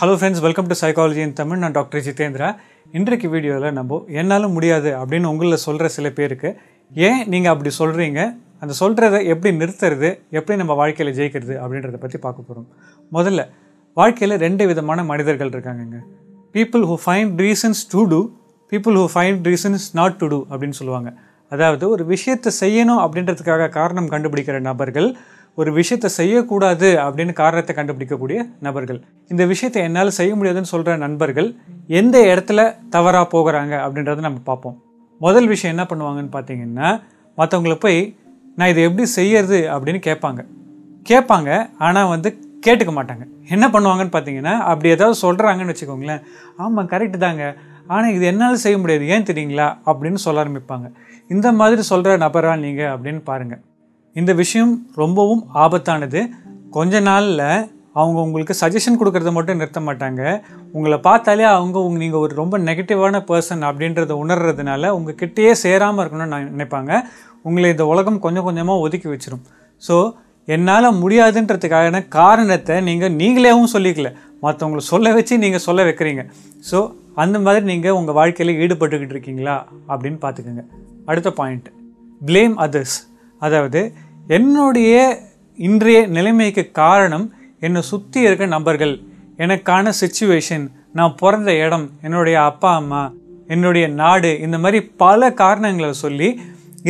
hello friends welcome to psychology in Tamil நான் doctor Jitendra இன்றைக்கு வீடியோவில் நம்ம என்னால் முடியாது அப்படின்னு உங்களில் சொல்கிற சில பேருக்கு ஏன் நீங்கள் அப்படி சொல்கிறீங்க அந்த சொல்கிறத எப்படி நிறுத்துறது எப்படி நம்ம வாழ்க்கையில் ஜெயிக்கிறது அப்படின்றத பற்றி பார்க்க போகிறோம் முதல்ல வாழ்க்கையில் ரெண்டு விதமான மனிதர்கள் இருக்காங்கங்க people who find reasons to do people who find reasons not to do அப்படின்னு சொல்லுவாங்க அதாவது ஒரு விஷயத்தை செய்யணும் அப்படின்றதுக்காக காரணம் கண்டுபிடிக்கிற நபர்கள் ஒரு விஷயத்தை செய்யக்கூடாது அப்படின்னு காரணத்தை கண்டுபிடிக்கக்கூடிய நபர்கள் இந்த விஷயத்தை என்னால் செய்ய முடியாதுன்னு சொல்கிற நண்பர்கள் எந்த இடத்துல தவறாக போகிறாங்க அப்படின்றத நம்ம பார்ப்போம் முதல் விஷயம் என்ன பண்ணுவாங்கன்னு பார்த்தீங்கன்னா மற்றவங்களை போய் நான் இதை எப்படி செய்யறது அப்படின்னு கேட்பாங்க கேட்பாங்க ஆனால் வந்து கேட்டுக்க மாட்டாங்க என்ன பண்ணுவாங்கன்னு பார்த்தீங்கன்னா அப்படி ஏதாவது சொல்கிறாங்கன்னு வச்சுக்கோங்களேன் ஆமாம் கரெக்டு தாங்க ஆனால் இது என்னால் செய்ய முடியாது ஏன் தெரியுங்களா அப்படின்னு சொல்ல ஆரம்பிப்பாங்க இந்த மாதிரி சொல்கிற நபராக நீங்கள் அப்படின்னு பாருங்கள் இந்த விஷயம் ரொம்பவும் ஆபத்தானது கொஞ்ச நாளில் அவங்க உங்களுக்கு சஜஷன் கொடுக்கறத மட்டும் நிறுத்த மாட்டாங்க உங்களை பார்த்தாலே அவங்க உங்க நீங்கள் ஒரு ரொம்ப நெகட்டிவான பர்சன் அப்படின்றத உணர்றதுனால உங்கள் கிட்டேயே சேராமல் இருக்கணும்னு நான் நினைப்பாங்க உங்களை இந்த உலகம் கொஞ்சம் கொஞ்சமாக ஒதுக்கி வச்சிடும் ஸோ என்னால் முடியாதுன்றதுக்கான காரணத்தை நீங்கள் நீங்களேவும் சொல்லிக்கல மற்றவங்களை சொல்ல வச்சு நீங்கள் சொல்ல வைக்கிறீங்க ஸோ அந்த மாதிரி நீங்கள் உங்கள் வாழ்க்கையில் ஈடுபட்டுக்கிட்டு இருக்கீங்களா அப்படின்னு பார்த்துக்கோங்க அடுத்த பாயிண்ட் ப்ளேம் அதர்ஸ் அதாவது என்னுடைய இன்றைய நிலைமைக்கு காரணம் என்னை சுற்றி இருக்க நபர்கள் எனக்கான சுச்சுவேஷன் நான் பிறந்த இடம் என்னுடைய அப்பா அம்மா என்னுடைய நாடு இந்த மாதிரி பல காரணங்களை சொல்லி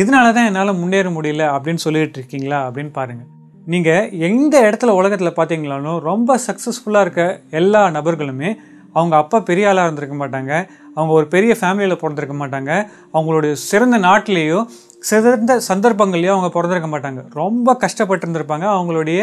இதனால தான் என்னால் முன்னேற முடியல அப்படின்னு சொல்லிகிட்டு இருக்கீங்களா அப்படின்னு பாருங்கள் நீங்கள் எந்த இடத்துல உலகத்தில் பார்த்தீங்களாலும் ரொம்ப சக்ஸஸ்ஃபுல்லாக இருக்க எல்லா நபர்களுமே அவங்க அப்பா பெரிய ஆளாக இருந்திருக்க மாட்டாங்க அவங்க ஒரு பெரிய ஃபேமிலியில் பிறந்திருக்க மாட்டாங்க அவங்களுடைய சிறந்த நாட்டிலேயோ சிறந்த சந்தர்ப்பங்கள்லேயும் அவங்க பிறந்திருக்க மாட்டாங்க ரொம்ப கஷ்டப்பட்டு இருந்திருப்பாங்க அவங்களுடைய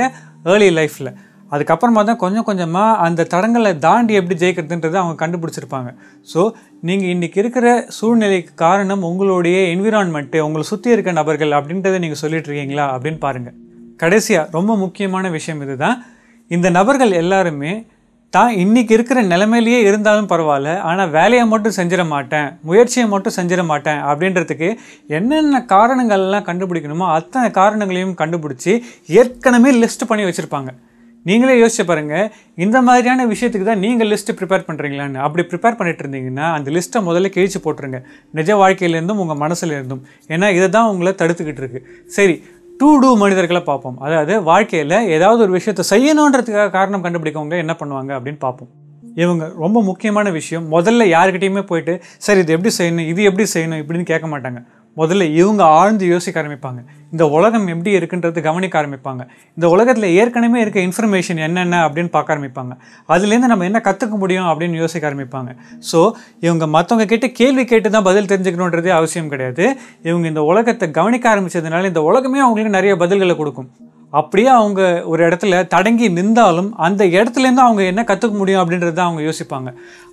ஏர்லி லைஃப்பில் அதுக்கப்புறமா தான் கொஞ்சம் கொஞ்சமாக அந்த தடங்களை தாண்டி எப்படி ஜெயிக்கிறதுன்றதை அவங்க கண்டுபிடிச்சிருப்பாங்க ஸோ நீங்கள் இன்றைக்கி இருக்கிற சூழ்நிலைக்கு காரணம் உங்களுடைய என்விரான்மெண்ட்டு உங்களை சுற்றி இருக்க நபர்கள் அப்படின்றத நீங்கள் சொல்லிட்டு இருக்கீங்களா அப்படின்னு பாருங்கள் கடைசியாக ரொம்ப முக்கியமான விஷயம் இதுதான் இந்த நபர்கள் எல்லாருமே தான் இன்றைக்கி இருக்கிற நிலைமையிலேயே இருந்தாலும் பரவாயில்ல ஆனால் வேலையை மட்டும் செஞ்சிட மாட்டேன் முயற்சியை மட்டும் செஞ்சிட மாட்டேன் அப்படின்றதுக்கு என்னென்ன காரணங்கள்லாம் கண்டுபிடிக்கணுமோ அத்தனை காரணங்களையும் கண்டுபிடிச்சி ஏற்கனவே லிஸ்ட் பண்ணி வச்சுருப்பாங்க நீங்களே யோசிச்சு பாருங்கள் இந்த மாதிரியான விஷயத்துக்கு தான் நீங்கள் லிஸ்ட்டு ப்ரிப்பேர் பண்ணுறீங்களான்னு அப்படி ப்ரிப்பேர் பண்ணிட்டு இருந்தீங்கன்னா அந்த லிஸ்ட்டை முதல்ல கிழிச்சு போட்டுருங்க நிஜ வாழ்க்கையிலேருந்தும் உங்கள் மனசுலேருந்தும் ஏன்னா இதை தான் உங்களை தடுத்துக்கிட்டு இருக்குது சரி டூ டூ மனிதர்களை பார்ப்போம் அதாவது வாழ்க்கையில் ஏதாவது ஒரு விஷயத்தை செய்யணுன்றதுக்காக காரணம் கண்டுபிடிக்கவங்க என்ன பண்ணுவாங்க அப்படின்னு பார்ப்போம் இவங்க ரொம்ப முக்கியமான விஷயம் முதல்ல யாருக்கிட்டேயுமே போயிட்டு சரி இது எப்படி செய்யணும் இது எப்படி செய்யணும் இப்படின்னு கேட்க மாட்டாங்க முதல்ல இவங்க ஆழ்ந்து யோசிக்க ஆரம்பிப்பாங்க இந்த உலகம் எப்படி இருக்குன்றது கவனிக்க ஆரம்பிப்பாங்க இந்த உலகத்தில் ஏற்கனவே இருக்க இன்ஃபர்மேஷன் என்னென்ன அப்படின்னு பார்க்க ஆரம்பிப்பாங்க அதுலேருந்து நம்ம என்ன கற்றுக்க முடியும் அப்படின்னு யோசிக்க ஆரம்பிப்பாங்க ஸோ இவங்க மற்றவங்க கிட்ட கேள்வி கேட்டு தான் பதில் தெரிஞ்சுக்கணுன்றதே அவசியம் கிடையாது இவங்க இந்த உலகத்தை கவனிக்க ஆரம்பித்ததுனால இந்த உலகமே அவங்களுக்கு நிறைய பதில்களை கொடுக்கும் அப்படியே அவங்க ஒரு இடத்துல தடங்கி நின்றாலும் அந்த இடத்துலேருந்து அவங்க என்ன கற்றுக்க முடியும் அப்படின்றத அவங்க யோசிப்பாங்க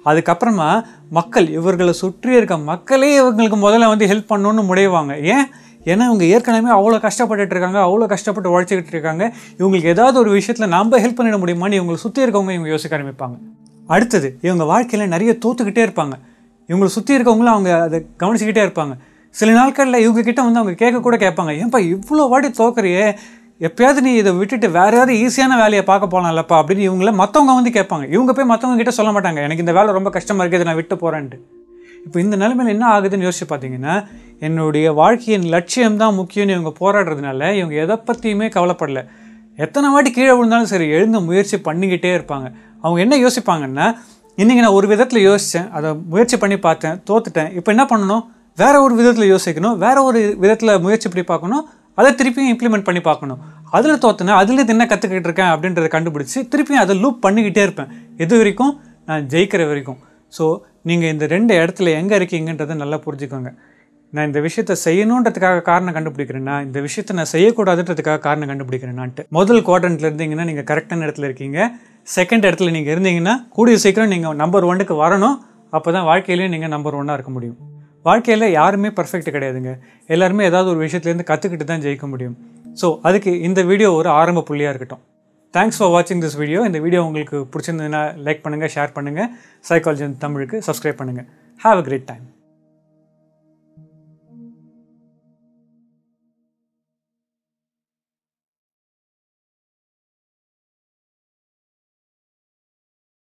அதுக்கப்புறமா மக்கள் இவர்களை சுற்றி இருக்க மக்களே இவங்களுக்கு முதல்ல வந்து ஹெல்ப் பண்ணணுன்னு முடைவாங்க ஏன் ஏன்னா இவங்க ஏற்கனவே அவ்வளோ கஷ்டப்பட்டுட்டு இருக்காங்க அவ்வளோ கஷ்டப்பட்டு உழைச்சிக்கிட்டு இருக்காங்க இவங்களுக்கு ஏதாவது ஒரு விஷயத்தில் நம்ம ஹெல்ப் பண்ணிட முடியுமான்னு இவங்களை சுற்றி இருக்கவங்க இவங்க யோசிக்க ஆரம்பிப்பாங்க அடுத்தது இவங்க வாழ்க்கையில் நிறைய தோத்துக்கிட்டே இருப்பாங்க இவங்களை சுற்றி இருக்கவங்களும் அவங்க அதை கவனிச்சுக்கிட்டே இருப்பாங்க சில நாட்களில் இவங்க கிட்டே வந்து அவங்க கேட்க கூட கேட்பாங்க ஏன்ப்பா இவ்வளோ வாட்டி தோக்குறியே எப்பயாவது நீ இதை விட்டுட்டு வேற ஏதாவது ஈஸியான வேலையை பார்க்க போகலாம்லப்பா அப்படின்னு இவங்கள மற்றவங்க வந்து கேட்பாங்க இவங்க போய் மற்றவங்க கிட்ட சொல்ல மாட்டாங்க எனக்கு இந்த வேலை ரொம்ப கஷ்டமாக இருக்குது நான் விட்டு போகிறேன்ட்டு இப்போ இந்த நிலைமையில் என்ன ஆகுதுன்னு யோசிச்சு பார்த்தீங்கன்னா என்னுடைய வாழ்க்கையின் லட்சியம் தான் முக்கியம்னு இவங்க போராடுறதுனால இவங்க எதை பற்றியுமே கவலைப்படலை எத்தனை வாட்டி கீழே விழுந்தாலும் சரி எழுந்த முயற்சி பண்ணிக்கிட்டே இருப்பாங்க அவங்க என்ன யோசிப்பாங்கன்னா இன்றைக்கி நான் ஒரு விதத்தில் யோசித்தேன் அதை முயற்சி பண்ணி பார்த்தேன் தோத்துட்டேன் இப்போ என்ன பண்ணணும் வேறு ஒரு விதத்தில் யோசிக்கணும் வேறு ஒரு விதத்தில் முயற்சி பண்ணி பார்க்கணும் அதை திருப்பியும் இம்ப்ளிமெண்ட் பண்ணி பார்க்கணும் அதில் தோற்றினேன் அதில் என்ன கற்றுக்கிட்டு இருக்கேன் அப்படின்றத கண்டுபிடிச்சி திருப்பியும் அதை லூப் பண்ணிக்கிட்டே இருப்பேன் எது வரைக்கும் நான் ஜெயிக்கிற வரைக்கும் ஸோ நீங்கள் இந்த ரெண்டு இடத்துல எங்கே இருக்கீங்கன்றதை நல்லா புரிஞ்சுக்கோங்க நான் இந்த விஷயத்த செய்யணுன்றதுக்காக காரணம் கண்டுபிடிக்கிறேன்னா இந்த விஷயத்த நான் செய்யக்கூடாதுன்றதுக்காக காரணம் கண்டுபிடிக்கிறேன்னான்ட்டு முதல் குவாட்ரண்ட்டில் இருந்தீங்கன்னா நீங்கள் கரெக்டான இடத்துல இருக்கீங்க செகண்ட் இடத்துல நீங்கள் இருந்தீங்கன்னா கூடிய சீக்கிரம் நீங்கள் நம்பர் ஒன்னுக்கு வரணும் அப்போ தான் வாழ்க்கையிலேயே நீங்கள் நம்பர் ஒன்னாக இருக்க முடியும் வாழ்க்கையில் யாருமே பர்ஃபெக்ட் கிடையாதுங்க எல்லாருமே ஏதாவது ஒரு விஷயத்துலேருந்து கற்றுக்கிட்டு தான் ஜெயிக்க முடியும் ஸோ அதுக்கு இந்த வீடியோ ஒரு ஆரம்ப புள்ளியாக இருக்கட்டும் தேங்க்ஸ் ஃபார் வாட்சிங் திஸ் வீடியோ இந்த வீடியோ உங்களுக்கு பிடிச்சிருந்ததுன்னா லைக் பண்ணுங்கள் ஷேர் பண்ணுங்கள் சைக்காலஜி தமிழுக்கு சப்ஸ்கிரைப் பண்ணுங்கள் ஹாவ் அ கிரேட் டைம்